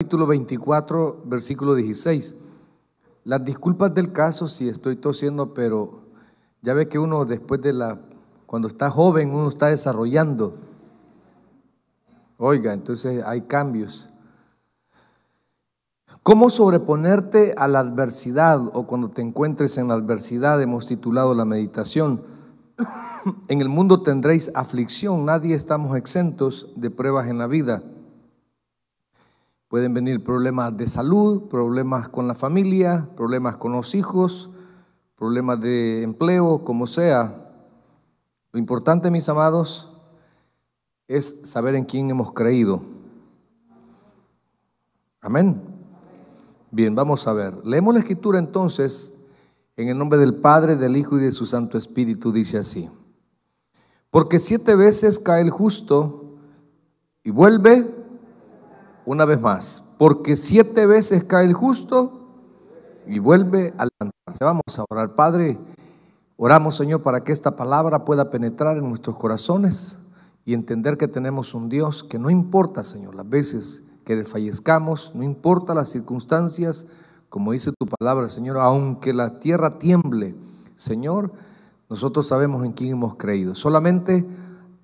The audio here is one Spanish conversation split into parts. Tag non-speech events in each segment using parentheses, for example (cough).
capítulo 24, versículo 16. Las disculpas del caso, si estoy tosiendo, pero ya ve que uno después de la, cuando está joven, uno está desarrollando. Oiga, entonces hay cambios. ¿Cómo sobreponerte a la adversidad o cuando te encuentres en la adversidad? Hemos titulado la meditación. (coughs) en el mundo tendréis aflicción, nadie estamos exentos de pruebas en la vida. Pueden venir problemas de salud, problemas con la familia, problemas con los hijos, problemas de empleo, como sea. Lo importante, mis amados, es saber en quién hemos creído. Amén. Bien, vamos a ver. Leemos la escritura entonces en el nombre del Padre, del Hijo y de su Santo Espíritu. Dice así. Porque siete veces cae el justo y vuelve una vez más, porque siete veces cae el justo y vuelve a levantarse. Vamos a orar, Padre. Oramos, Señor, para que esta palabra pueda penetrar en nuestros corazones y entender que tenemos un Dios que no importa, Señor, las veces que desfallezcamos, no importa las circunstancias, como dice tu palabra, Señor, aunque la tierra tiemble, Señor, nosotros sabemos en quién hemos creído. Solamente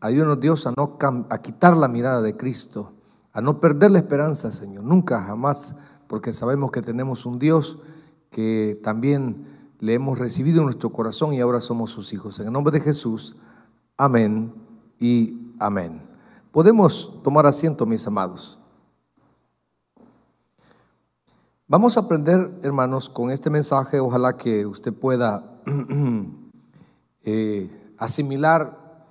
ayúdanos, Dios, a, no a quitar la mirada de Cristo a no perder la esperanza, Señor, nunca, jamás, porque sabemos que tenemos un Dios que también le hemos recibido en nuestro corazón y ahora somos sus hijos. En el nombre de Jesús, amén y amén. Podemos tomar asiento, mis amados. Vamos a aprender, hermanos, con este mensaje, ojalá que usted pueda (clears throat) eh, asimilar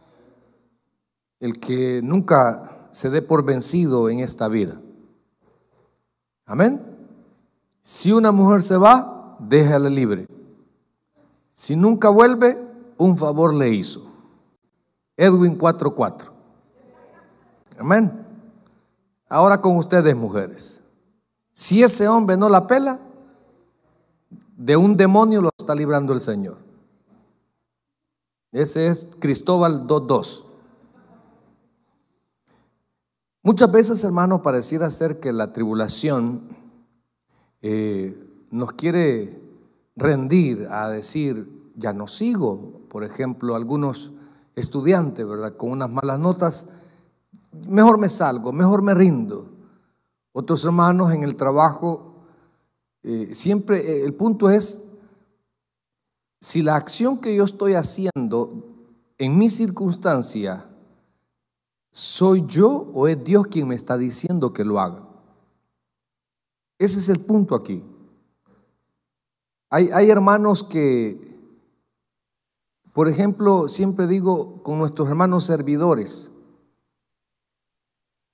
el que nunca se dé por vencido en esta vida. Amén. Si una mujer se va, déjala libre. Si nunca vuelve, un favor le hizo. Edwin 4:4. Amén. Ahora con ustedes, mujeres. Si ese hombre no la pela, de un demonio lo está librando el Señor. Ese es Cristóbal 2.2. Muchas veces, hermanos, pareciera ser que la tribulación eh, nos quiere rendir a decir, ya no sigo. Por ejemplo, algunos estudiantes, ¿verdad? Con unas malas notas, mejor me salgo, mejor me rindo. Otros hermanos en el trabajo, eh, siempre eh, el punto es, si la acción que yo estoy haciendo en mi circunstancia ¿Soy yo o es Dios quien me está diciendo que lo haga? Ese es el punto aquí. Hay, hermanos que, por ejemplo, siempre digo con nuestros hermanos servidores,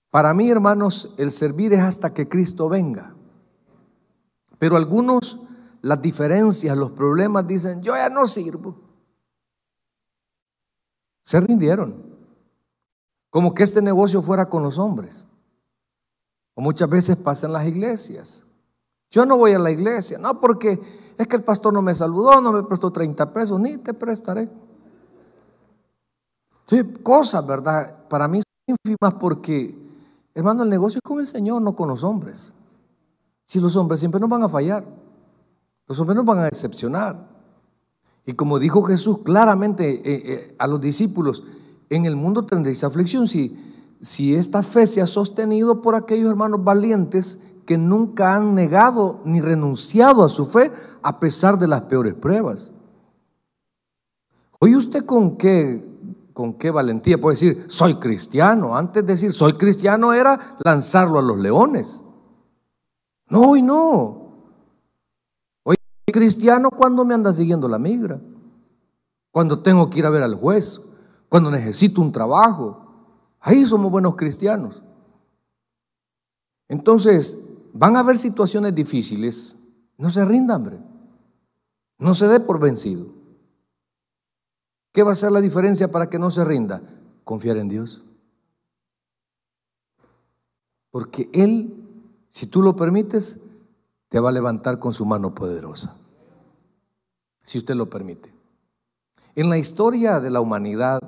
para mí, hermanos, el servir es hasta que Cristo venga. Pero algunos, las diferencias, los problemas, dicen, yo ya no sirvo. Se rindieron. Como que este negocio fuera con los hombres. O muchas veces pasa en las iglesias. Yo no voy a la iglesia, no, porque es que el pastor no me saludó, no me prestó 30 pesos, ni te prestaré. cosas, ¿verdad? Para mí son ínfimas porque, hermano, el negocio es con el Señor, no con los hombres. Si los hombres siempre nos van a fallar, los hombres nos van a decepcionar. Y como dijo Jesús claramente eh, eh, a los discípulos, en el mundo tendréis aflicción. Si, si esta fe se ha sostenido por aquellos hermanos valientes que nunca han negado ni renunciado a su fe a pesar de las peores pruebas. Oye usted con qué, con qué valentía puede decir, soy cristiano. Antes de decir, soy cristiano era lanzarlo a los leones. No, hoy no. Hoy cristiano cuando me anda siguiendo la migra. Cuando tengo que ir a ver al juez, cuando necesito un trabajo. Ahí somos buenos cristianos. Entonces, van a haber situaciones difíciles. No se rinda, hombre. No se dé por vencido. ¿Qué va a ser la diferencia para que no se rinda? Confiar en Dios. Porque Él, si tú lo permites, te va a levantar con su mano poderosa. Si usted lo permite. En la historia de la humanidad,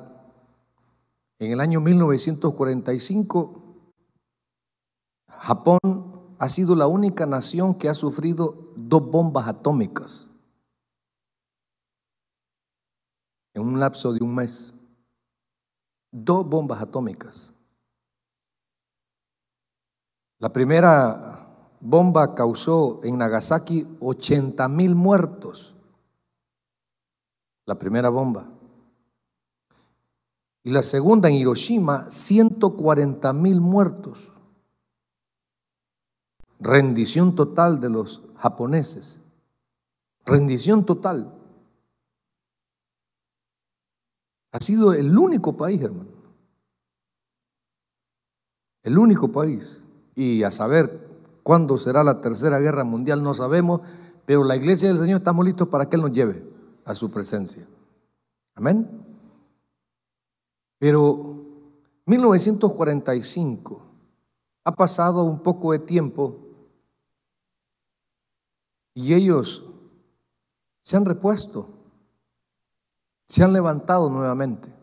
en el año 1945, Japón ha sido la única nación que ha sufrido dos bombas atómicas en un lapso de un mes. Dos bombas atómicas. La primera bomba causó en Nagasaki 80.000 mil muertos. La primera bomba. Y la segunda en Hiroshima, 140 mil muertos. Rendición total de los japoneses. Rendición total. Ha sido el único país, hermano. El único país. Y a saber cuándo será la tercera guerra mundial no sabemos, pero la iglesia del Señor estamos listos para que Él nos lleve a su presencia. Amén. Pero 1945, ha pasado un poco de tiempo y ellos se han repuesto, se han levantado nuevamente.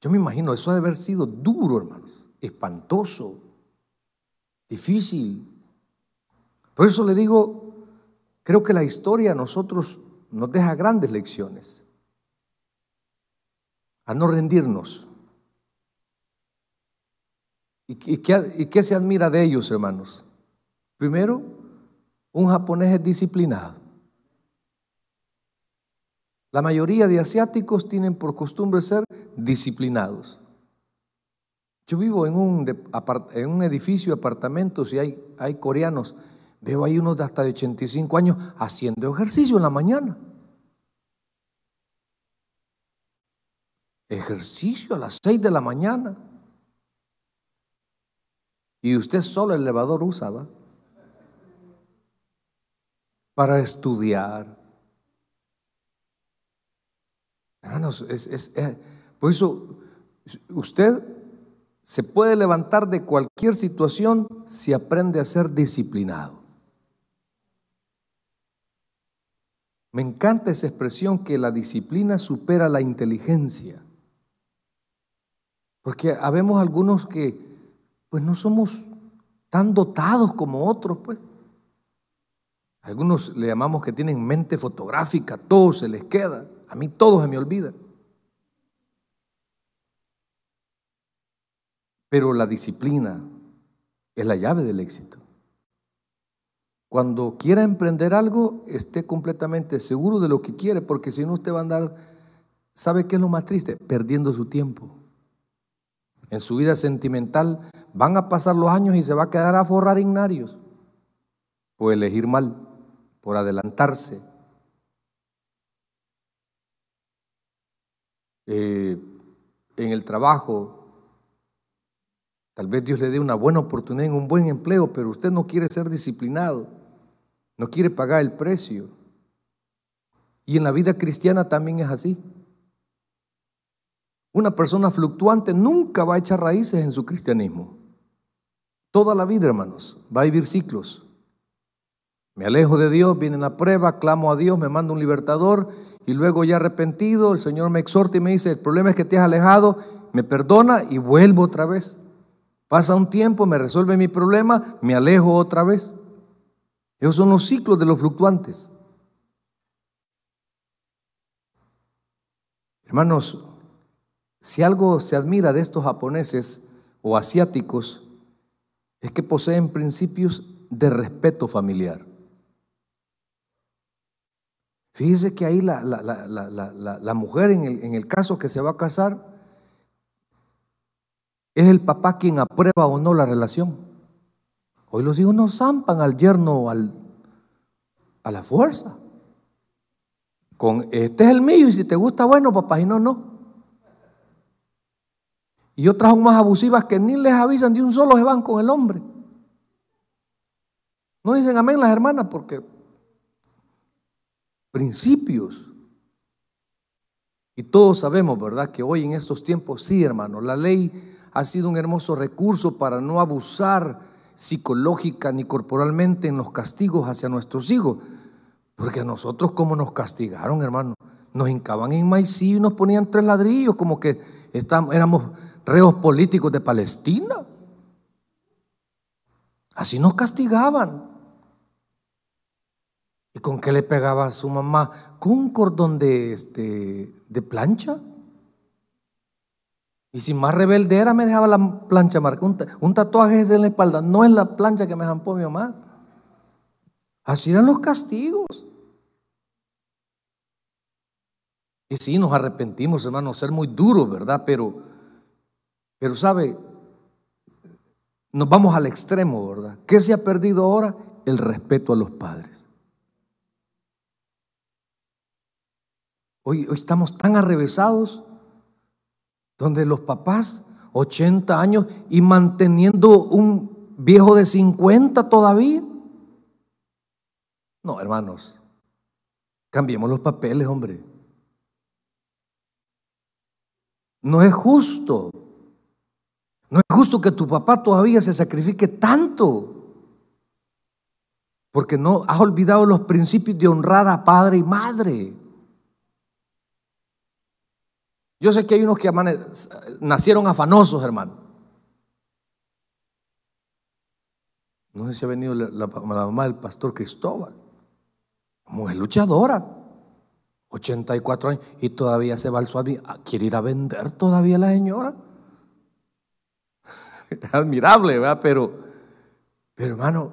Yo me imagino, eso debe haber sido duro, hermanos, espantoso, difícil. Por eso le digo, creo que la historia a nosotros nos deja grandes lecciones a no rendirnos. ¿Y, qué, se admira de ellos, hermanos? Primero, un japonés es disciplinado. La mayoría de asiáticos tienen por costumbre ser disciplinados. Yo vivo en un, en un edificio, apartamentos, y hay, hay coreanos. Veo ahí unos de hasta 85 años haciendo ejercicio en la mañana. Ejercicio a las 6 de la mañana. Y usted solo el elevador usaba para estudiar. Hermanos, es, eh, por eso usted se puede levantar de cualquier situación si aprende a ser disciplinado. Me encanta esa expresión que la disciplina supera la inteligencia. Porque habemos algunos que pues no somos tan dotados como otros, pues. Algunos le llamamos que tienen mente fotográfica, todo se les queda. A mí todo se me olvida. Pero la disciplina es la llave del éxito. Cuando quiera emprender algo, esté completamente seguro de lo que quiere, porque si no usted va a andar, ¿sabe qué es lo más triste? Perdiendo su tiempo en su vida sentimental, van a pasar los años y se va a quedar a forrar ignarios por elegir mal, por adelantarse. Eh, en el trabajo, Tal vez Dios le dé una buena oportunidad en un buen empleo, pero usted no quiere ser disciplinado, no quiere pagar el precio. Y en la vida cristiana también es así. Una persona fluctuante nunca va a echar raíces en su cristianismo. Toda la vida, hermanos, va a vivir ciclos. Me alejo de Dios, viene la prueba, clamo a Dios, me manda un libertador y luego ya arrepentido, el Señor me exhorta y me dice, el problema es que te has alejado, me perdona y vuelvo otra vez. Pasa un tiempo, me resuelve mi problema, me alejo otra vez. Esos son los ciclos de los fluctuantes. Hermanos, si algo se admira de estos japoneses o asiáticos, es que poseen principios de respeto familiar. Fíjese que ahí la, mujer, en el, caso que se va a casar, es el papá quien aprueba o no la relación. Hoy los hijos no zampan al yerno al, a la fuerza. Con este es el mío y si te gusta, bueno, papá, y no, no. Y otras aún más abusivas que ni les avisan de un solo se van con el hombre. No dicen amén las hermanas porque principios. Y todos sabemos, ¿verdad? Que hoy en estos tiempos, sí, hermano, la ley ha sido un hermoso recurso para no abusar psicológica ni corporalmente en los castigos hacia nuestros hijos. Porque a nosotros como nos castigaron, hermano, nos hincaban en maíz y nos ponían tres ladrillos, como que estábamos, éramos reos políticos de Palestina. Así nos castigaban. ¿Y con qué le pegaba a su mamá? Con un cordón de, este, de plancha. Y si más rebelde era, me dejaba la plancha marcada. Un, tatuaje es en la espalda, no es la plancha que me jampó mi mamá. Así eran los castigos. Y sí, nos arrepentimos, hermano, ser muy duros, ¿verdad? Pero pero sabe, nos vamos al extremo, ¿verdad? ¿Qué se ha perdido ahora? El respeto a los padres. Hoy, hoy estamos tan arrevesados donde los papás, 80 años, y manteniendo un viejo de 50 todavía. No, hermanos, cambiemos los papeles, hombre. No es justo no es justo que tu papá todavía se sacrifique tanto. Porque no has olvidado los principios de honrar a padre y madre. Yo sé que hay unos que nacieron afanosos, hermano. No sé si ha venido la, mamá del pastor Cristóbal. Mujer luchadora. 84 años y todavía se va al suave. Ah, ¿Quiere ir a vender todavía la señora? (laughs) admirable, Pero, pero hermano,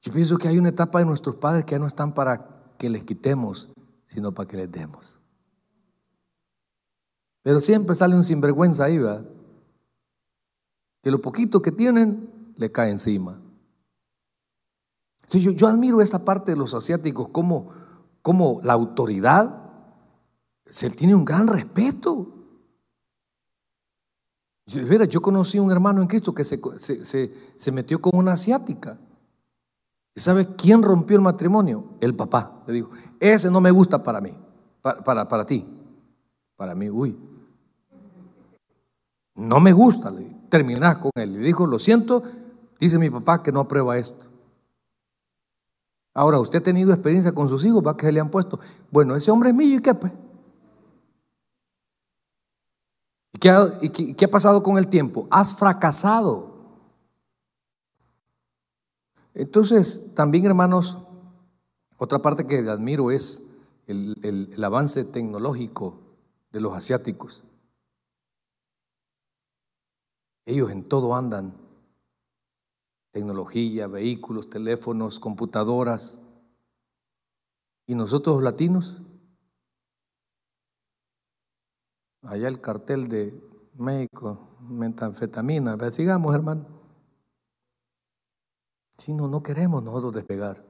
yo pienso que hay una etapa de nuestros padres que ya no están para que les quitemos, sino para que les demos. Pero siempre sale un sinvergüenza ahí, ¿verdad? Que lo poquito que tienen le cae encima. Entonces, yo, yo, admiro esta parte de los asiáticos, como, como la autoridad se tiene un gran respeto mira yo conocí un hermano en Cristo que se, metió con una asiática. ¿Y sabe quién rompió el matrimonio? El papá. Le dijo, ese no me gusta para mí, para, para, ti. Para mí, uy. No me gusta, terminás con él. Le dijo, lo siento, dice mi papá que no aprueba esto. Ahora, usted ha tenido experiencia con sus hijos, va que se le han puesto. Bueno, ese hombre es mío y qué pues. ¿Qué ha, qué, ha pasado con el tiempo? Has fracasado. Entonces, también hermanos, otra parte que admiro es el, el avance tecnológico de los asiáticos. Ellos en todo andan. Tecnología, vehículos, teléfonos, computadoras. ¿Y nosotros los latinos? allá el cartel de México, metanfetamina, sigamos hermano. Si no, no queremos nosotros despegar.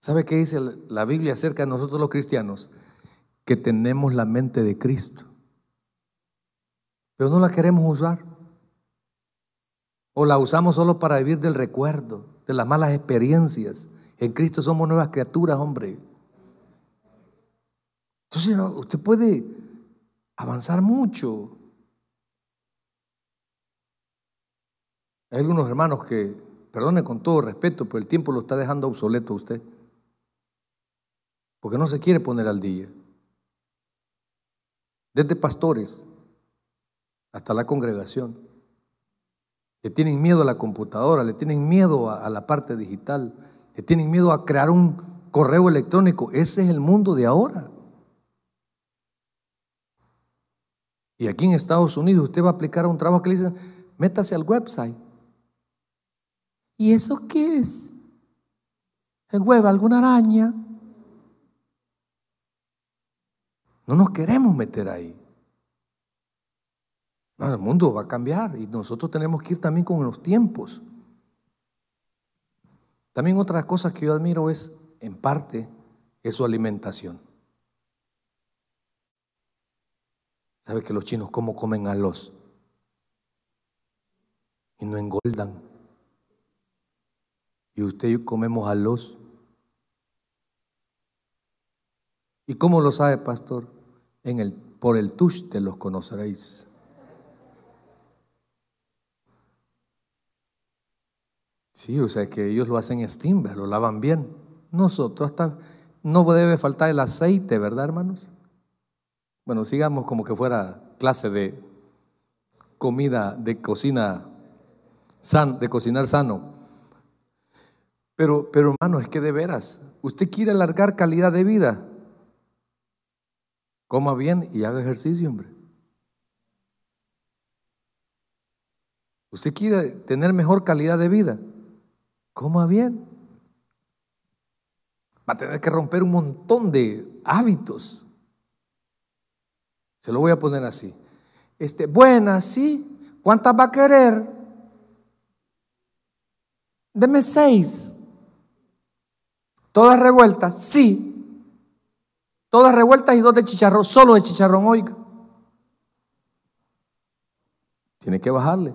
¿Sabe qué dice la Biblia acerca de nosotros los cristianos? Que tenemos la mente de Cristo, pero no la queremos usar. O la usamos solo para vivir del recuerdo, de las malas experiencias. En Cristo somos nuevas criaturas, hombre. Entonces, usted puede avanzar mucho. Hay algunos hermanos que, perdone con todo respeto, pero el tiempo lo está dejando obsoleto a usted. Porque no se quiere poner al día. Desde pastores hasta la congregación. que tienen miedo a la computadora, le tienen miedo a, a la parte digital, le tienen miedo a crear un correo electrónico. Ese es el mundo de ahora. Y aquí en Estados Unidos usted va a aplicar un trabajo que le dicen, métase al website. ¿Y eso qué es? ¿El web? alguna araña? No nos queremos meter ahí. el mundo va a cambiar y nosotros tenemos que ir también con los tiempos. También otra cosa que yo admiro es, en parte, es su alimentación. ¿Sabe que los chinos cómo comen a los? Y no engoldan. Y usted y yo comemos a ¿Y cómo lo sabe, pastor? En el, por el tush te los conoceréis. Sí, o sea que ellos lo hacen steam lo lavan bien. Nosotros hasta no debe faltar el aceite, ¿verdad, hermanos? Bueno, sigamos como que fuera clase de comida, de cocina, san, de cocinar sano. Pero, pero hermano, es que de veras, usted quiere alargar calidad de vida. Coma bien y haga ejercicio, hombre. Usted quiere tener mejor calidad de vida. Coma bien. Va a tener que romper un montón de hábitos se lo voy a poner así. Este, sí. ¿Cuántas va a querer? Deme seis. ¿Todas revueltas? Sí. Todas revueltas y dos de chicharrón, solo de chicharrón, oiga. Tiene que bajarle.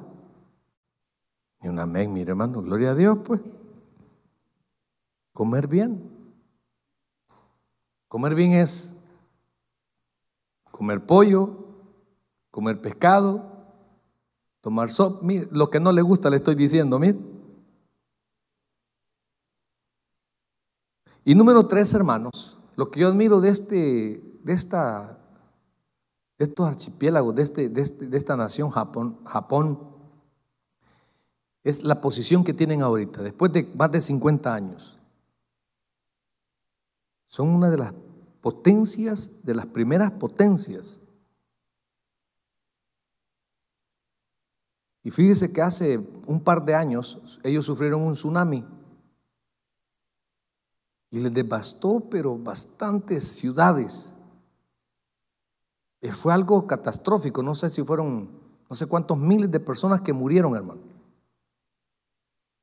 Y un amén, mire hermano, gloria a Dios, pues. Comer bien. Comer bien es comer pollo, comer pescado, tomar sopa. Lo que no le gusta le estoy diciendo, mire. Y número tres, hermanos, lo que yo admiro de, este, de, esta, de estos archipiélagos, de, este, este, de, esta nación Japón, Japón, es la posición que tienen ahorita, después de más de 50 años. Son una de las potencias, de las primeras potencias. Y fíjese que hace un par de años ellos sufrieron un tsunami y les devastó, pero bastantes ciudades. Eh, fue algo catastrófico, no sé si fueron, no sé cuántos miles de personas que murieron, hermano.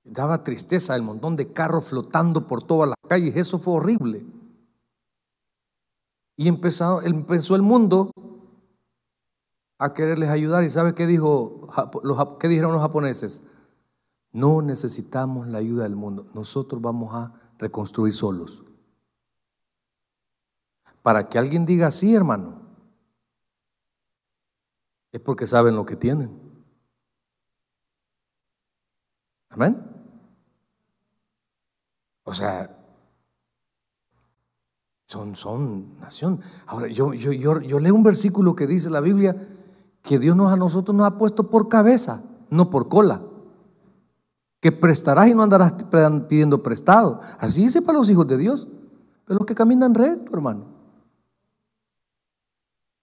Daba tristeza el montón de carros flotando por todas las calles, eso fue horrible. Y empezó, empezó el mundo a quererles ayudar. ¿Y sabe qué, dijo, qué dijeron los japoneses? No necesitamos la ayuda del mundo. Nosotros vamos a reconstruir solos. Para que alguien diga sí, hermano, es porque saben lo que tienen. Amén. O sea, son, nación. Ahora, yo, yo, leo un versículo que dice la Biblia que Dios nos, a nosotros nos ha puesto por cabeza, no por cola. Que prestarás y no andarás pidiendo prestado. Así dice para los hijos de Dios. Pero los que caminan recto, hermano.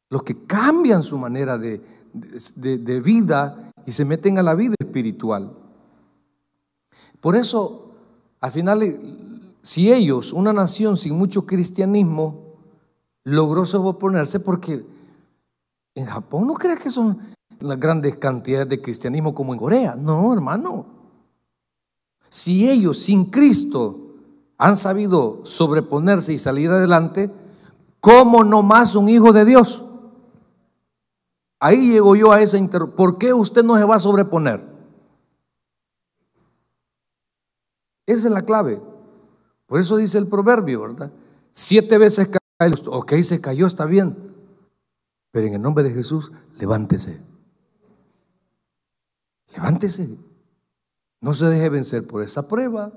Los que cambian su manera de, de vida y se meten a la vida espiritual. Por eso, al final si ellos, una nación sin mucho cristianismo, logró sobreponerse porque en Japón no creas que son las grandes cantidades de cristianismo como en Corea. No, hermano. Si ellos sin Cristo han sabido sobreponerse y salir adelante, ¿cómo no más un hijo de Dios? Ahí llego yo a esa interrupción. ¿Por qué usted no se va a sobreponer? Esa es la clave. Por eso dice el proverbio, ¿verdad? Siete veces cae el Ok, se cayó, está bien. Pero en el nombre de Jesús, levántese. Levántese. No se deje vencer por esa prueba.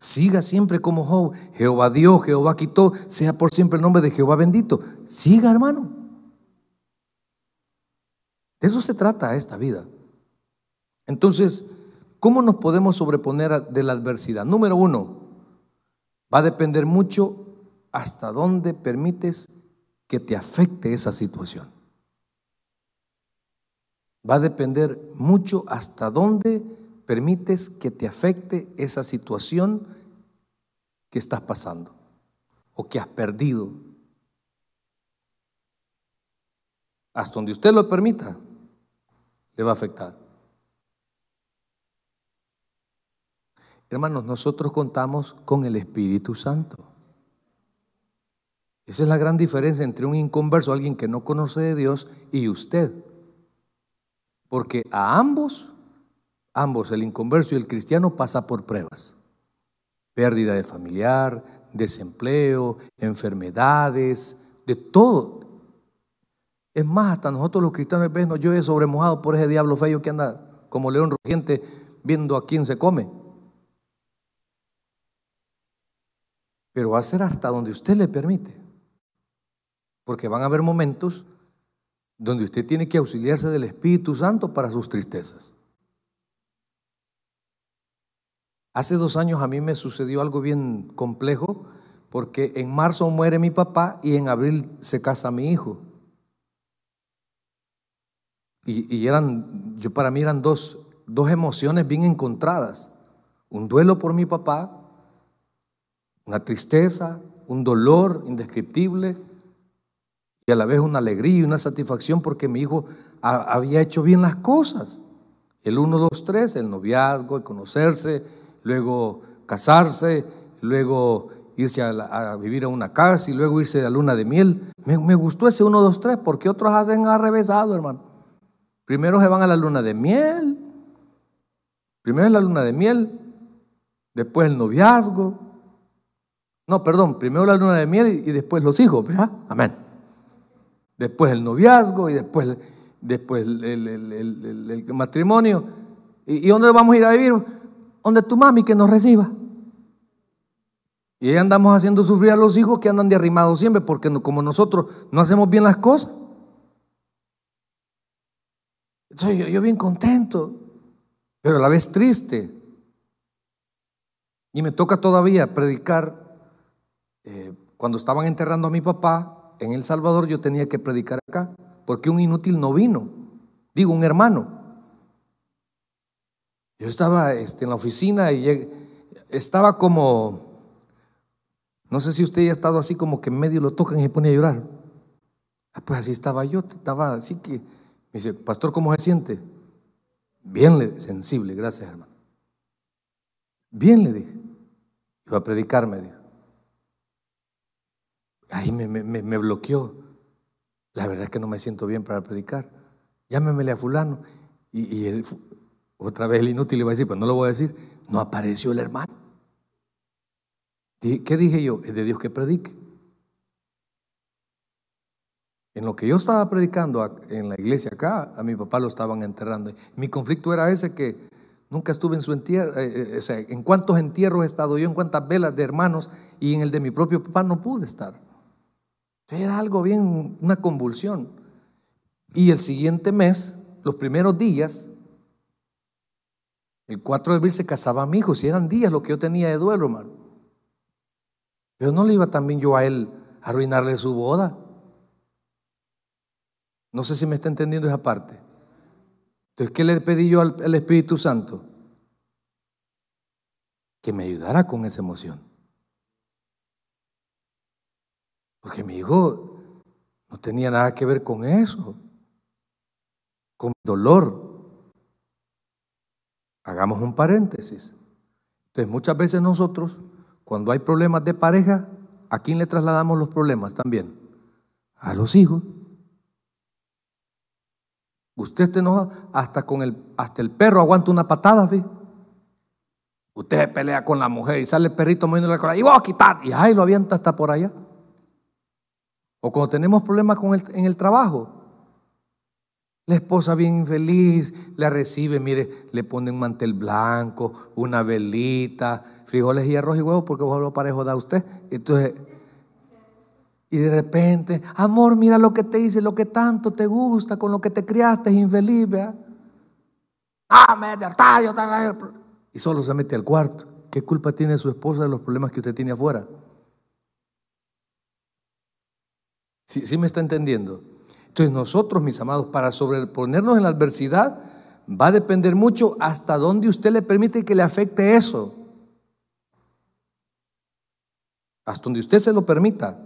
Siga siempre como Jehová dio, Jehová quitó. Sea por siempre el nombre de Jehová bendito. Siga, hermano. De eso se trata esta vida. Entonces, ¿Cómo nos podemos sobreponer de la adversidad? Número uno, va a depender mucho hasta dónde permites que te afecte esa situación. Va a depender mucho hasta dónde permites que te afecte esa situación que estás pasando o que has perdido. Hasta donde usted lo permita, le va a afectar. Hermanos, nosotros contamos con el Espíritu Santo. Esa es la gran diferencia entre un inconverso, alguien que no conoce de Dios, y usted. Porque a ambos, ambos, el inconverso y el cristiano, pasa por pruebas. Pérdida de familiar, desempleo, enfermedades, de todo. Es más, hasta nosotros los cristianos a veces nos llueve sobremojado por ese diablo feo que anda como león rugiente viendo a quién se come. pero va a ser hasta donde usted le permite. Porque van a haber momentos donde usted tiene que auxiliarse del Espíritu Santo para sus tristezas. Hace dos años a mí me sucedió algo bien complejo porque en marzo muere mi papá y en abril se casa mi hijo. Y, eran, yo para mí eran dos, dos emociones bien encontradas. Un duelo por mi papá una tristeza, un dolor indescriptible y a la vez una alegría y una satisfacción porque mi hijo había hecho bien las cosas. El 1, 2, 3, el noviazgo, el conocerse, luego casarse, luego irse a, vivir a una casa y luego irse a la luna de miel. Me, me gustó ese 1, 2, 3 porque otros hacen arrevesado, ah, hermano. Primero se van a la luna de miel, primero es la luna de miel, después el noviazgo, no, perdón, primero la luna de miel y, después los hijos, ¿verdad? Amén. Después el noviazgo y después, después el, matrimonio. ¿Y, dónde vamos a ir a vivir? Donde tu mami que nos reciba. Y ahí andamos haciendo sufrir a los hijos que andan derrimados siempre, porque como nosotros no hacemos bien las cosas. Entonces yo, bien contento, pero a la vez triste. Y me toca todavía predicar eh, cuando estaban enterrando a mi papá en El Salvador, yo tenía que predicar acá, porque un inútil no vino, digo, un hermano. Yo estaba este, en la oficina y estaba como, no sé si usted ya ha estado así como que en medio lo tocan y se pone a llorar. Ah, pues así estaba yo, estaba así que, me dice, pastor, ¿cómo se siente? Bien sensible, gracias hermano. Bien le dije. Iba a predicarme, dijo ahí me, bloqueó. La verdad es que no me siento bien para predicar. Llámemele a fulano. Y, otra vez el inútil va a decir, pues no lo voy a decir. No apareció el hermano. ¿Qué dije yo? Es de Dios que predique. En lo que yo estaba predicando en la iglesia acá, a mi papá lo estaban enterrando. Mi conflicto era ese que nunca estuve en su entierro, eh, eh, o sea, en cuántos entierros he estado yo, en cuántas velas de hermanos, y en el de mi propio papá no pude estar. Era algo bien, una convulsión. Y el siguiente mes, los primeros días, el 4 de abril se casaba mi hijo, si eran días lo que yo tenía de duelo, hermano. Pero no le iba también yo a él a arruinarle su boda. No sé si me está entendiendo esa parte. Entonces, ¿qué le pedí yo al Espíritu Santo? Que me ayudara con esa emoción. no tenía nada que ver con eso, con dolor. Hagamos un paréntesis. Entonces muchas veces nosotros, cuando hay problemas de pareja, ¿a quién le trasladamos los problemas también? A los hijos. Usted se enoja hasta con el, hasta el perro aguanta una patada, ve Usted se pelea con la mujer y sale el perrito moviendo la cola y a quitar. Y ahí lo avienta hasta por allá. O cuando tenemos problemas con en el trabajo. La esposa bien infeliz la recibe, mire, le pone un mantel blanco, una velita, frijoles y arroz y huevo porque vos lo parejo da usted. Entonces, y de repente, amor, mira lo que te hice, lo que tanto te gusta, con lo que te criaste, es infeliz, ¿verdad? Ah, me Y solo se mete al cuarto. ¿Qué culpa tiene su esposa de los problemas que usted tiene afuera? si me está entendiendo? Entonces nosotros, mis amados, para sobreponernos en la adversidad, va a depender mucho hasta donde usted le permite que le afecte eso. Hasta donde usted se lo permita.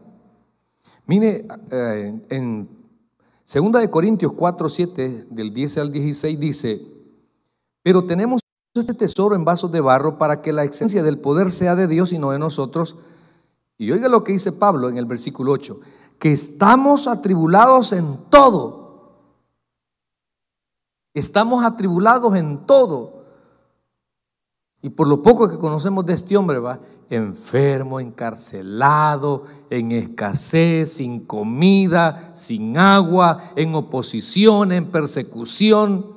Mire, eh, en segunda de Corintios 4, 7, del 10 al 16 dice, pero tenemos este tesoro en vasos de barro para que la excelencia del poder sea de Dios y no de nosotros. Y oiga lo que dice Pablo en el versículo 8, que estamos atribulados en todo. Estamos atribulados en todo. Y por lo poco que conocemos de este hombre, va enfermo, encarcelado, en escasez, sin comida, sin agua, en oposición, en persecución.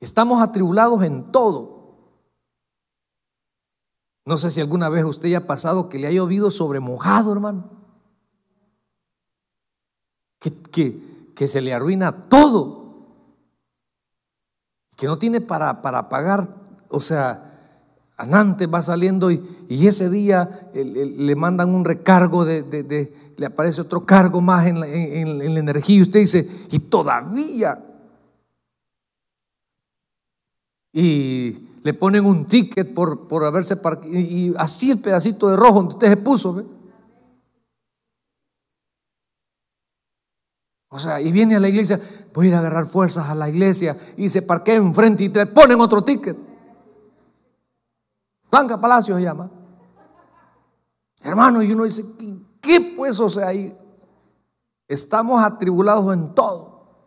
Estamos atribulados en todo. No sé si alguna vez usted ya ha pasado que le haya llovido sobre mojado, hermano que, se le arruina todo, que no tiene para, para pagar, o sea, Anante va saliendo y, ese día le mandan un recargo, de, le aparece otro cargo más en la, energía y usted dice, y todavía. Y le ponen un ticket por, haberse parqueado, y, así el pedacito de rojo donde usted se puso, ¿ve? O sea, y viene a la iglesia, puede ir a agarrar fuerzas a la iglesia y se parquea enfrente y te ponen otro ticket. Blanca Palacio se llama. Hermano, y uno dice, ¿qué, pues? O sea, ahí estamos atribulados en todo.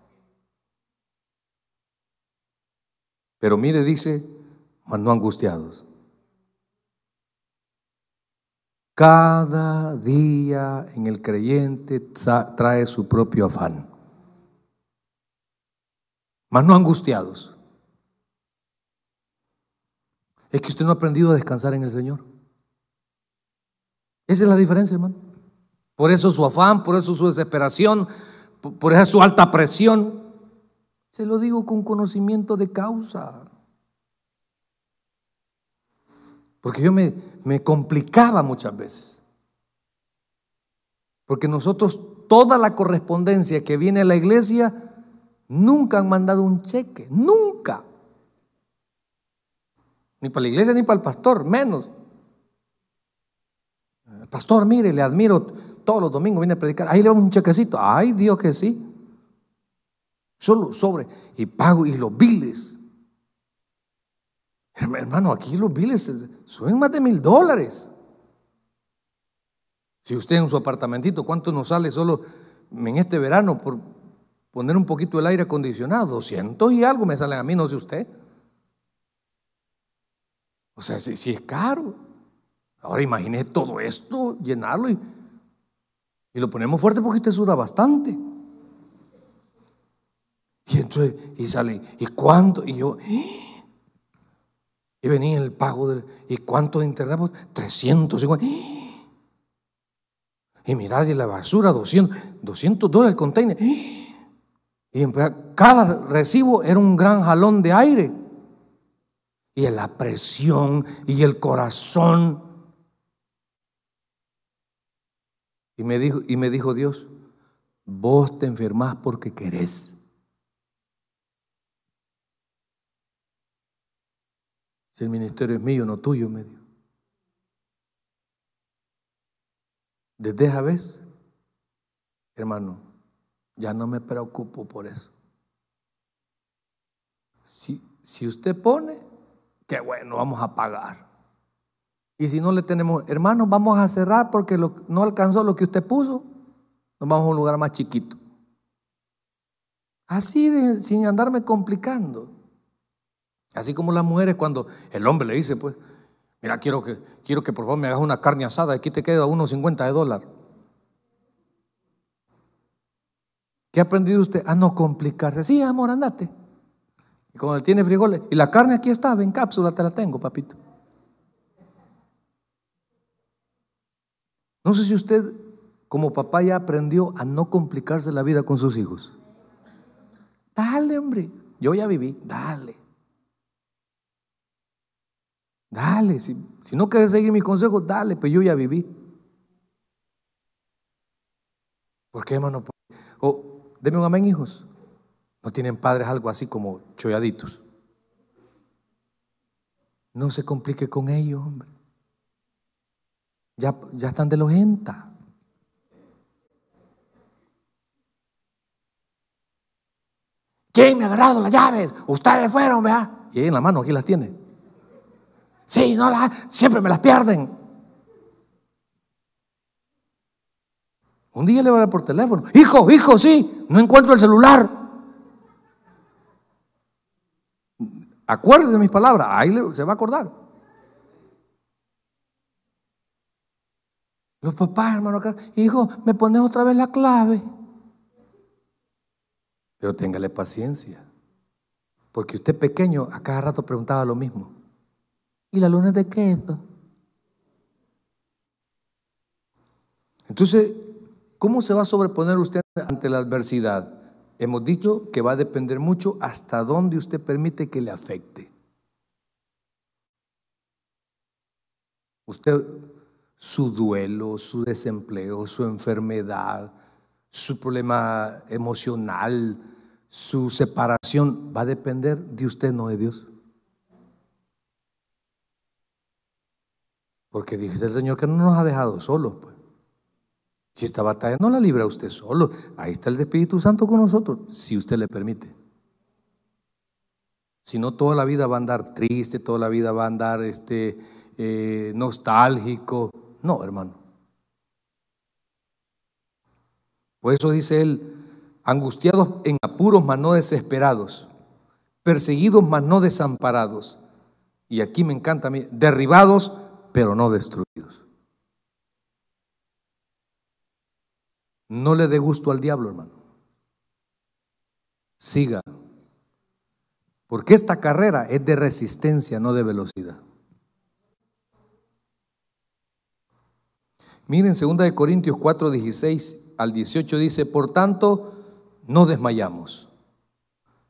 Pero mire, dice, mandó angustiados. Cada día en el creyente trae su propio afán. Mas no angustiados. Es que usted no ha aprendido a descansar en el Señor. Esa es la diferencia, hermano. Por eso su afán, por eso su desesperación, por eso su alta presión. Se lo digo con conocimiento de causa. Porque yo me, me complicaba muchas veces. Porque nosotros, toda la correspondencia que viene a la iglesia, nunca han mandado un cheque, nunca. Ni para la iglesia ni para el pastor, menos. el Pastor, mire, le admiro todos los domingos, viene a predicar. Ahí le va un chequecito. Ay, Dios que sí. Solo sobre. Y pago y los biles. Hermano, aquí los biles suben más de mil dólares. Si usted en su apartamentito, ¿cuánto nos sale solo en este verano por poner un poquito el aire acondicionado? 200 y algo me salen a mí, no sé usted. O sea, si, es caro. Ahora imaginé todo esto, llenarlo y, lo ponemos fuerte porque usted suda bastante. Y entonces, y sale, ¿y cuánto? Y yo, ¡eh! Y venía el pago del... ¿Y cuánto de internet? 350. Pues, y mirad, y la basura, 200, 200 dólares el container. Y cada recibo era un gran jalón de aire. Y la presión y el corazón. Y me dijo, y me dijo Dios, vos te enfermás porque querés. Si el ministerio es mío, no tuyo, medio. Desde esa vez, hermano, ya no me preocupo por eso. Si, usted pone, qué bueno, vamos a pagar. Y si no le tenemos, hermano vamos a cerrar porque no alcanzó lo que usted puso, nos vamos a un lugar más chiquito. Así sin andarme complicando. Así como las mujeres cuando el hombre le dice, pues, mira, quiero que, quiero que por favor me hagas una carne asada, aquí te queda 1.50 de dólar. ¿Qué ha aprendido usted? A no complicarse. Sí, amor, andate. Y cuando tiene frijoles, y la carne aquí estaba en cápsula te la tengo, papito. No sé si usted, como papá, ya aprendió a no complicarse la vida con sus hijos. Dale, hombre. Yo ya viví, dale. Dale, si, no quieres seguir mis consejos, dale, pero pues yo ya viví. ¿Por qué, hermano? O, oh, deme un amén, hijos. No tienen padres algo así como cholladitos. No se complique con ellos, hombre. Ya, ya están de los enta. ¿Quién me ha agarrado las llaves? Ustedes fueron, ¿verdad? Y ahí en la mano, aquí las tiene. Sí, no la, siempre me las pierden. Un día le va a por teléfono, hijo, hijo, sí, no encuentro el celular. Acuérdese de mis palabras, ahí se va a acordar. Los papás, hermano, hijo, me pones otra vez la clave. Pero téngale paciencia. Porque usted pequeño a cada rato preguntaba lo mismo. ¿Y la luna de qué Entonces, ¿cómo se va a sobreponer usted ante la adversidad? Hemos dicho que va a depender mucho hasta dónde usted permite que le afecte. Usted, su duelo, su desempleo, su enfermedad, su problema emocional, su separación, va a depender de usted, no de Dios. Porque dije el Señor que no nos ha dejado solos. Pues. Si esta batalla no la libra usted solo, ahí está el Espíritu Santo con nosotros, si usted le permite. Si no, toda la vida va a andar triste, toda la vida va a andar este, eh, nostálgico. No, hermano. Por eso dice él, angustiados en apuros, mas no desesperados, perseguidos, mas no desamparados. Y aquí me encanta a mí, derribados, pero no destruidos. No le dé gusto al diablo, hermano. Siga. Porque esta carrera es de resistencia, no de velocidad. Miren, 2 Corintios 4, 16 al 18 dice, por tanto, no desmayamos.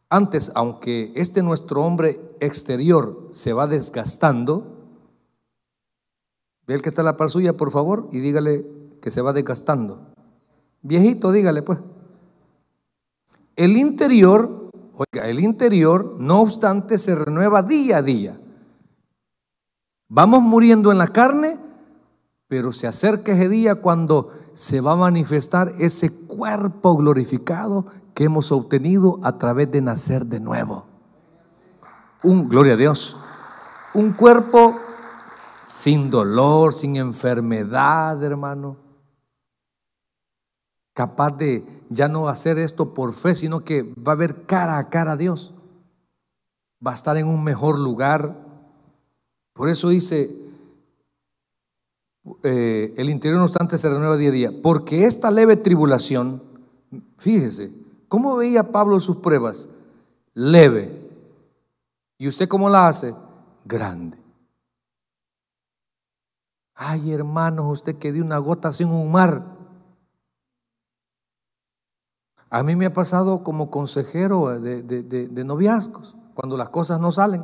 Antes, aunque este nuestro hombre exterior se va desgastando, Ve el que está la par suya, por favor, y dígale que se va desgastando. Viejito, dígale pues. El interior, oiga, el interior, no obstante, se renueva día a día. Vamos muriendo en la carne, pero se acerca ese día cuando se va a manifestar ese cuerpo glorificado que hemos obtenido a través de nacer de nuevo. Un, gloria a Dios, un cuerpo sin dolor, sin enfermedad, hermano. Capaz de ya no hacer esto por fe, sino que va a ver cara a cara a Dios. Va a estar en un mejor lugar. Por eso dice, eh, el interior no obstante se renueva día a día, porque esta leve tribulación, fíjese, ¿cómo veía Pablo sus pruebas? Leve. ¿Y usted cómo la hace? Grande. Ay, hermanos, usted que dio una gota sin un mar. A mí me ha pasado como consejero de, de, noviazgos, cuando las cosas no salen.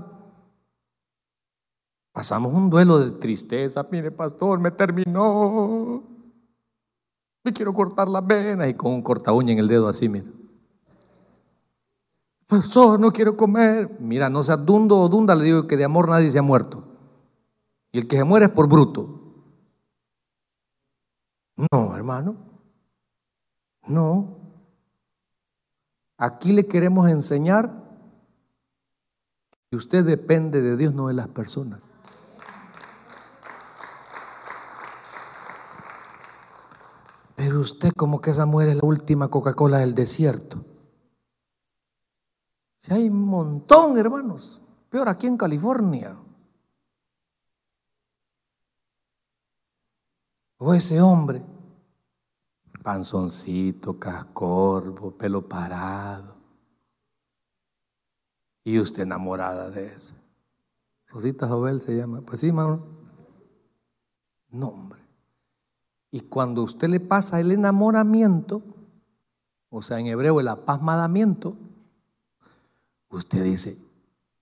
Pasamos un duelo de tristeza. Mire, pastor, me terminó. Me quiero cortar las venas y con un corta uña en el dedo así, mira. Pastor, no quiero comer. Mira, no sea dundo o dunda, le digo que de amor nadie se ha muerto. Y el que se muere es por bruto. No, hermano. No. Aquí le queremos enseñar que usted depende de Dios, no de las personas. Pero usted como que esa mujer es la última Coca-Cola del desierto. Si hay un montón, hermanos. Peor aquí en California. O ese hombre, panzoncito, cascorvo pelo parado. Y usted enamorada de ese. Rosita Jovel se llama. Pues sí, mamá. No, Y cuando usted le pasa el enamoramiento, o sea, en hebreo el apasmadamiento, usted dice,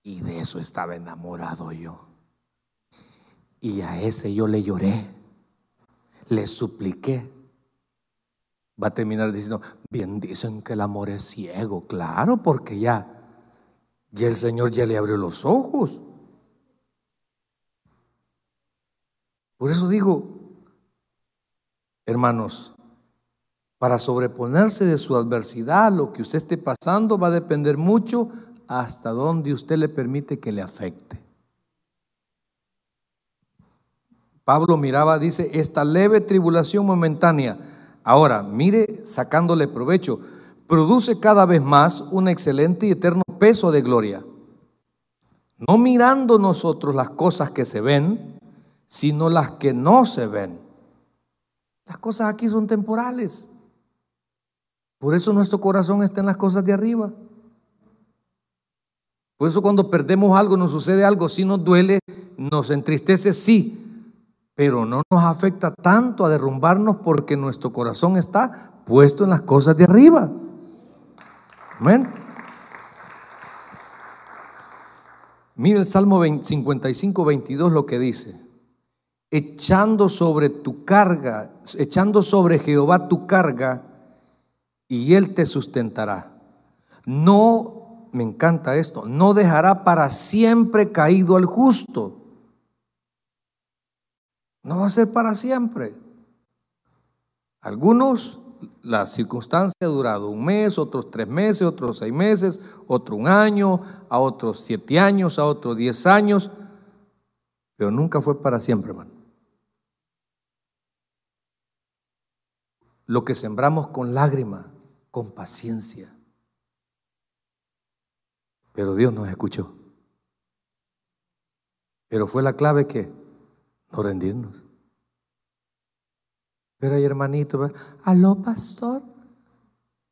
y de eso estaba enamorado yo. Y a ese yo le lloré le supliqué. Va a terminar diciendo, bien dicen que el amor es ciego, claro, porque ya, ya el Señor ya le abrió los ojos. Por eso digo, hermanos, para sobreponerse de su adversidad, lo que usted esté pasando va a depender mucho hasta dónde usted le permite que le afecte. Pablo miraba, dice, esta leve tribulación momentánea, ahora mire sacándole provecho, produce cada vez más un excelente y eterno peso de gloria. No mirando nosotros las cosas que se ven, sino las que no se ven. Las cosas aquí son temporales. Por eso nuestro corazón está en las cosas de arriba. Por eso cuando perdemos algo, nos sucede algo, si nos duele, nos entristece, sí, pero no nos afecta tanto a derrumbarnos porque nuestro corazón está puesto en las cosas de arriba. Amén. Mira el Salmo 55, 22 lo que dice. Echando sobre tu carga, echando sobre Jehová tu carga, y él te sustentará. No, me encanta esto, no dejará para siempre caído al justo no va a ser para siempre. Algunos, la circunstancia ha durado un mes, otros tres meses, otros seis meses, otro un año, a otros siete años, a otros diez años, pero nunca fue para siempre, hermano. Lo que sembramos con lágrima, con paciencia. Pero Dios nos escuchó. Pero fue la clave que no rendirnos. Pero hay hermanito, aló pastor,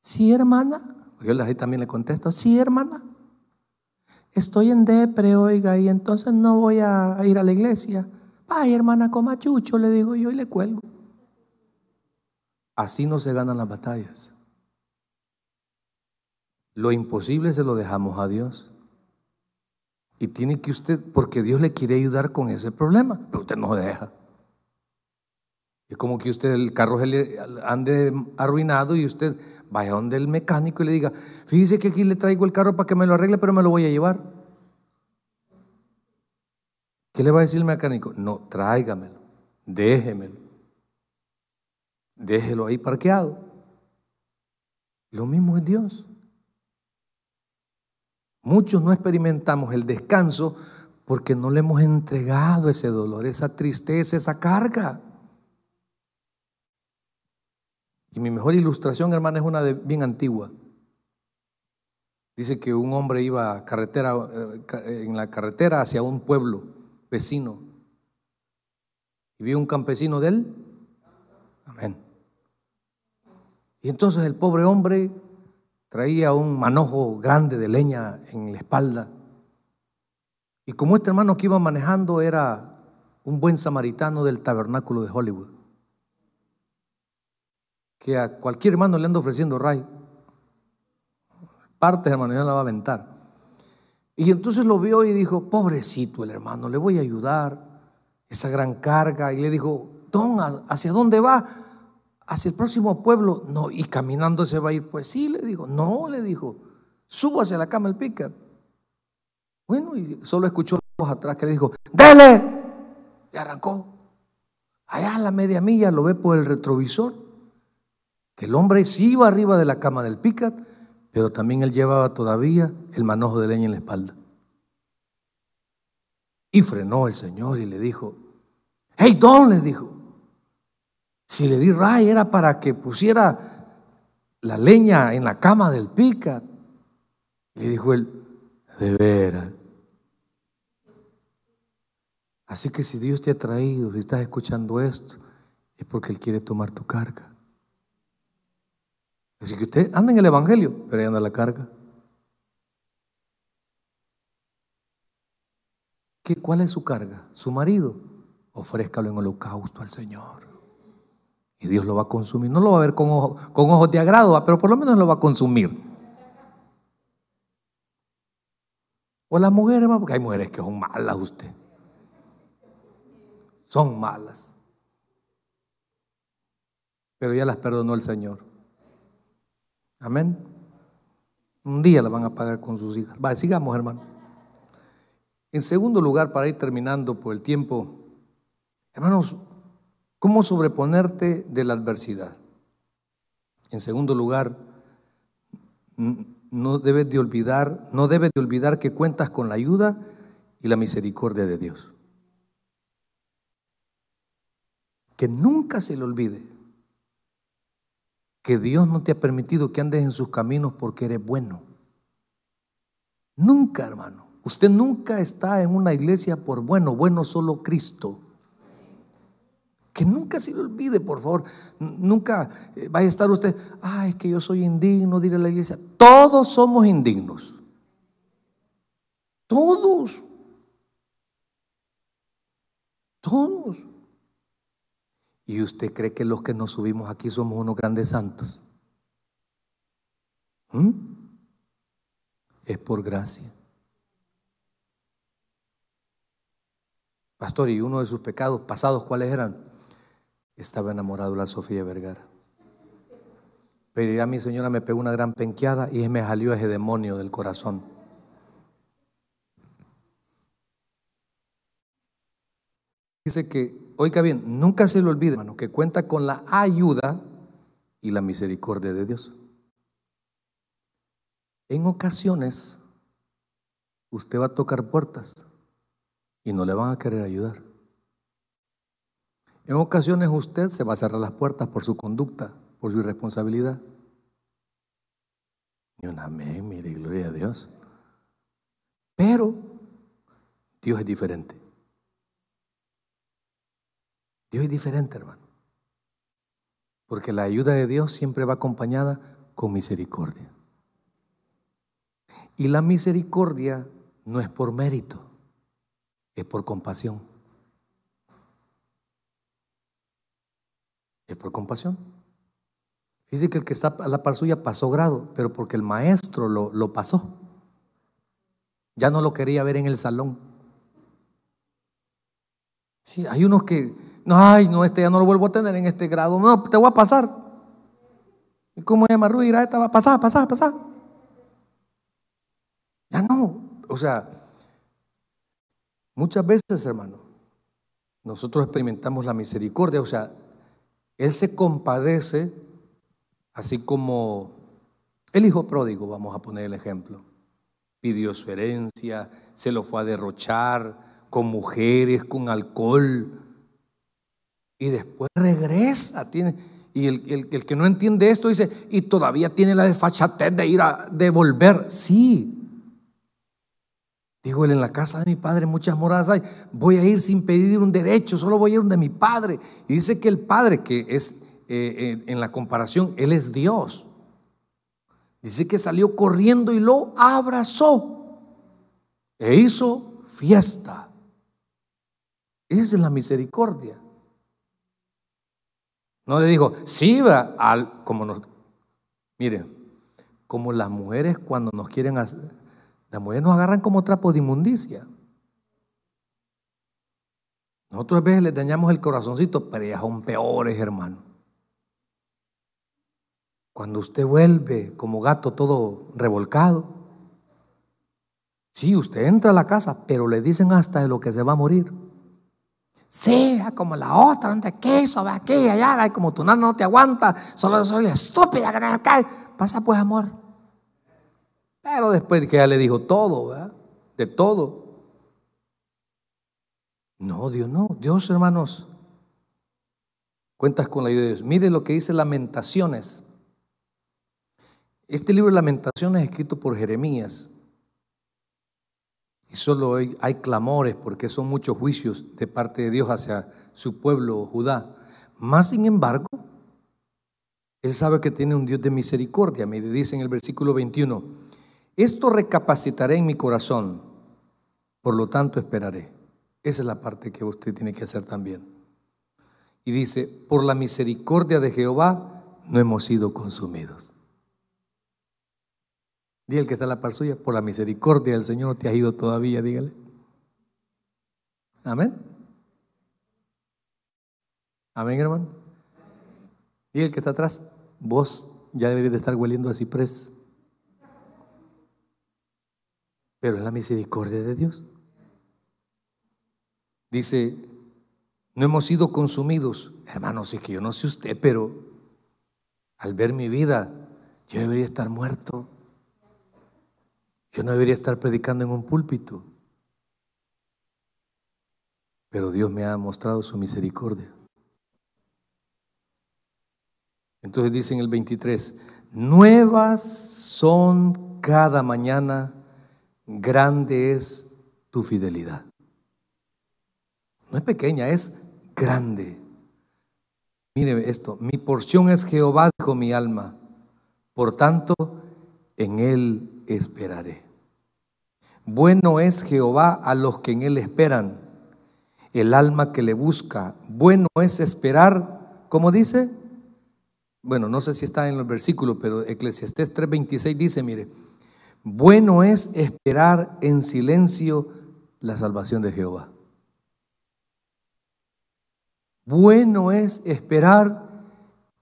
sí hermana, yo ahí también le contesto, sí hermana, estoy en depre, oiga, y entonces no voy a ir a la iglesia. Ay hermana, coma chucho, le digo yo y le cuelgo. Así no se ganan las batallas. Lo imposible se lo dejamos a Dios. Y tiene que usted, porque Dios le quiere ayudar con ese problema, pero usted no deja. Es como que usted el carro se le ande arruinado y usted vaya donde el mecánico y le diga, fíjese que aquí le traigo el carro para que me lo arregle, pero me lo voy a llevar. ¿Qué le va a decir el mecánico? No, tráigamelo, déjemelo. Déjelo ahí parqueado. Lo mismo es Dios. Muchos no experimentamos el descanso porque no le hemos entregado ese dolor, esa tristeza, esa carga. Y mi mejor ilustración, hermana, es una de, bien antigua. Dice que un hombre iba carretera, eh, eh, en la carretera hacia un pueblo vecino y vio un campesino de él. Amén. Y entonces el pobre hombre Traía un manojo grande de leña en la espalda. Y como este hermano que iba manejando era un buen samaritano del tabernáculo de Hollywood, que a cualquier hermano le anda ofreciendo ray, de hermano, ya la va a aventar. Y entonces lo vio y dijo, pobrecito el hermano, le voy a ayudar, esa gran carga. Y le dijo, don, ¿hacia dónde va? hacia el próximo pueblo. No, y caminando se va a ir. Pues sí, le dijo. No, le dijo. Subo hacia la cama el pica. Bueno, y solo escuchó la voz atrás que le dijo, ¡Dele! Y arrancó. Allá a la media milla lo ve por el retrovisor, que el hombre sí iba arriba de la cama del picat, pero también él llevaba todavía el manojo de leña en la espalda. Y frenó el Señor y le dijo, ¡Hey, Don! le dijo, si le di ray era para que pusiera la leña en la cama del pica. Y dijo él, de veras. Así que si Dios te ha traído, si estás escuchando esto, es porque Él quiere tomar tu carga. Así que usted anda en el Evangelio, pero ahí anda la carga. ¿Qué, ¿Cuál es su carga? Su marido. Ofrézcalo en holocausto al Señor. Y Dios lo va a consumir. No lo va a ver con, ojos de agrado, pero por lo menos lo va a consumir. O las mujeres, porque hay mujeres que son malas usted. Son malas. Pero ya las perdonó el Señor. Amén. Un día la van a pagar con sus hijas. sigamos, hermano. En segundo lugar, para ir terminando por el tiempo, hermanos, ¿Cómo sobreponerte de la adversidad? En segundo lugar, no debes de olvidar, no debes de olvidar que cuentas con la ayuda y la misericordia de Dios. Que nunca se le olvide que Dios no te ha permitido que andes en sus caminos porque eres bueno. Nunca, hermano. Usted nunca está en una iglesia por bueno, bueno solo Cristo. Que nunca se le olvide, por favor. Nunca eh, vaya a estar usted, Ah, es que yo soy indigno, a la iglesia. Todos somos indignos. Todos. Todos. ¿Y usted cree que los que nos subimos aquí somos unos grandes santos? ¿Mm? Es por gracia. Pastor, ¿y uno de sus pecados pasados cuáles eran? estaba enamorado de la Sofía Vergara. Pero ya mi señora me pegó una gran penqueada y me salió ese demonio del corazón. Dice que, oiga bien, nunca se lo olvide, hermano, que cuenta con la ayuda y la misericordia de Dios. En ocasiones, usted va a tocar puertas y no le van a querer ayudar. En ocasiones usted se va a cerrar las puertas por su conducta, por su irresponsabilidad. Y un amén, mire, gloria a Dios. Pero Dios es diferente. Dios es diferente, hermano. Porque la ayuda de Dios siempre va acompañada con misericordia. Y la misericordia no es por mérito, es por compasión. por compasión. Fíjese que el que está a la par suya pasó grado, pero porque el maestro lo, pasó. Ya no lo quería ver en el salón. Sí, hay unos que, no, ay, no, este ya no lo vuelvo a tener en este grado. No, te voy a pasar. ¿Y cómo llama Rui? Esta va a pasar, pasar. Ya no. O sea, muchas veces, hermano, nosotros experimentamos la misericordia. O sea, él se compadece, así como el hijo pródigo, vamos a poner el ejemplo, pidió su herencia, se lo fue a derrochar con mujeres, con alcohol, y después regresa. Tiene, y el, el que no entiende esto dice, y todavía tiene la desfachatez de ir a devolver. Sí, Dijo él, en la casa de mi padre muchas moradas hay. Voy a ir sin pedir un derecho, solo voy a ir donde mi padre. Y dice que el padre, que es eh, eh, en la comparación, él es Dios. Dice que salió corriendo y lo abrazó e hizo fiesta. Esa es la misericordia. No le dijo, si va, al, como nos, miren, como las mujeres cuando nos quieren hacer, las mujeres nos agarran como trapo de inmundicia. Nosotros a veces les dañamos el corazoncito, pero ya son peores, hermano. Cuando usted vuelve como gato todo revolcado, sí, usted entra a la casa, pero le dicen hasta de lo que se va a morir. Sí, como la otra, no te queso, aquí, allá, como tu nana no te aguanta, solo soy estúpida que no cae. Pasa pues, amor pero después que ya le dijo todo, ¿verdad? De todo. No, Dios no. Dios, hermanos, cuentas con la ayuda de Dios. Mire lo que dice Lamentaciones. Este libro de Lamentaciones es escrito por Jeremías. Y solo hay, hay, clamores porque son muchos juicios de parte de Dios hacia su pueblo Judá. Más sin embargo, él sabe que tiene un Dios de misericordia. Mire, dice en el versículo 21. Esto recapacitaré en mi corazón, por lo tanto esperaré. Esa es la parte que usted tiene que hacer también. Y dice, por la misericordia de Jehová no hemos sido consumidos. el que está a la par suya, por la misericordia del Señor no te has ido todavía, dígale. Amén. Amén, hermano. el que está atrás, vos ya deberías de estar hueliendo a ciprés. Pero es la misericordia de Dios. Dice, no hemos sido consumidos. Hermanos, es que yo no sé usted, pero al ver mi vida, yo debería estar muerto. Yo no debería estar predicando en un púlpito. Pero Dios me ha mostrado su misericordia. Entonces dice en el 23, nuevas son cada mañana grande es tu fidelidad. No es pequeña, es grande. Mire esto, mi porción es Jehová, dijo mi alma. Por tanto, en Él esperaré. Bueno es Jehová a los que en Él esperan, el alma que le busca. Bueno es esperar, como dice? Bueno, no sé si está en el versículo pero Eclesiastés 3:26 dice, mire, bueno es esperar en silencio la salvación de Jehová. Bueno es esperar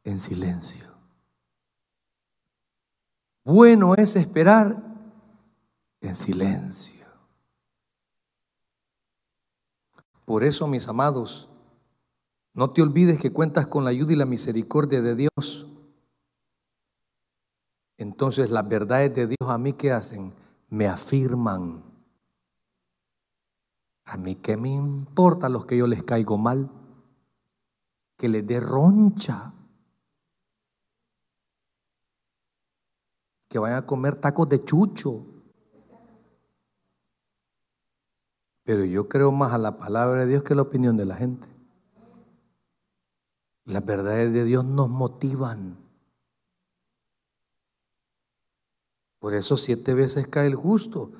en silencio. Bueno es esperar en silencio. Por eso, mis amados, no te olvides que cuentas con la ayuda y la misericordia de Dios entonces las verdades de Dios a mí qué hacen? Me afirman. A mí qué me importa a los que yo les caigo mal, que les dé roncha, que vayan a comer tacos de chucho. Pero yo creo más a la palabra de Dios que a la opinión de la gente. Las verdades de Dios nos motivan. Por eso siete veces cae el justo.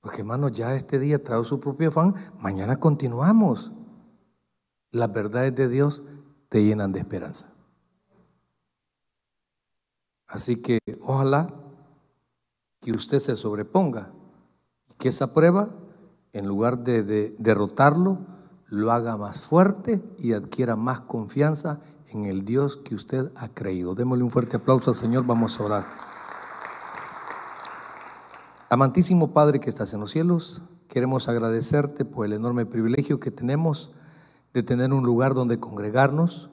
Porque hermano, ya este día trajo su propio afán, mañana continuamos. Las verdades de Dios te llenan de esperanza. Así que ojalá que usted se sobreponga y que esa prueba, en lugar de, de derrotarlo, lo haga más fuerte y adquiera más confianza en el Dios que usted ha creído. Démosle un fuerte aplauso al Señor, vamos a orar. Amantísimo Padre que estás en los cielos, queremos agradecerte por el enorme privilegio que tenemos de tener un lugar donde congregarnos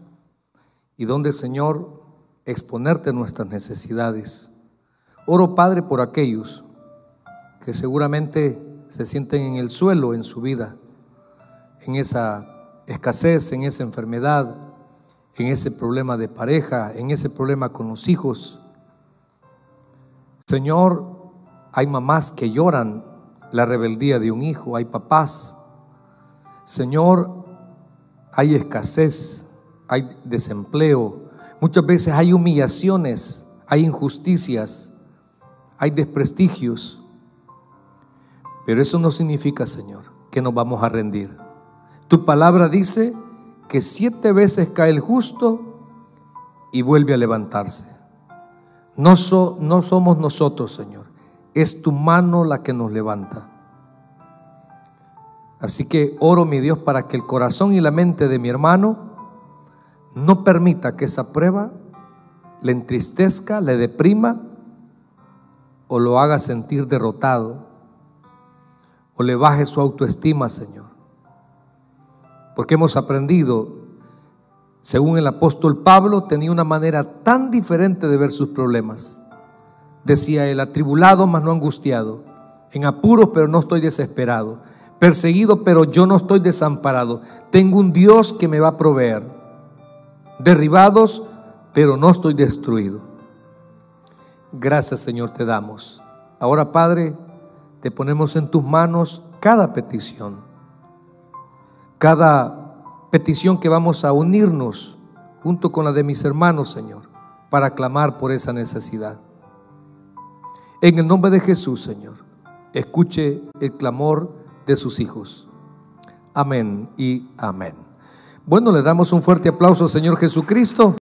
y donde, Señor, exponerte nuestras necesidades. Oro, Padre, por aquellos que seguramente se sienten en el suelo en su vida, en esa escasez, en esa enfermedad, en ese problema de pareja, en ese problema con los hijos. Señor, hay mamás que lloran la rebeldía de un hijo, hay papás. Señor, hay escasez, hay desempleo, muchas veces hay humillaciones, hay injusticias, hay desprestigios. Pero eso no significa, Señor, que nos vamos a rendir. Tu palabra dice que siete veces cae el justo y vuelve a levantarse. No, no somos nosotros, Señor es tu mano la que nos levanta. Así que oro, mi Dios, para que el corazón y la mente de mi hermano no permita que esa prueba le entristezca, le deprima o lo haga sentir derrotado o le baje su autoestima, Señor. Porque hemos aprendido, según el apóstol Pablo, tenía una manera tan diferente de ver sus problemas decía él, atribulado mas no angustiado, en apuros pero no estoy desesperado, perseguido pero yo no estoy desamparado, tengo un Dios que me va a proveer, derribados pero no estoy destruido. Gracias Señor te damos. Ahora Padre, te ponemos en tus manos cada petición, cada petición que vamos a unirnos junto con la de mis hermanos, Señor, para clamar por esa necesidad. En el nombre de Jesús, Señor, escuche el clamor de sus hijos. Amén y amén. Bueno, le damos un fuerte aplauso al Señor Jesucristo.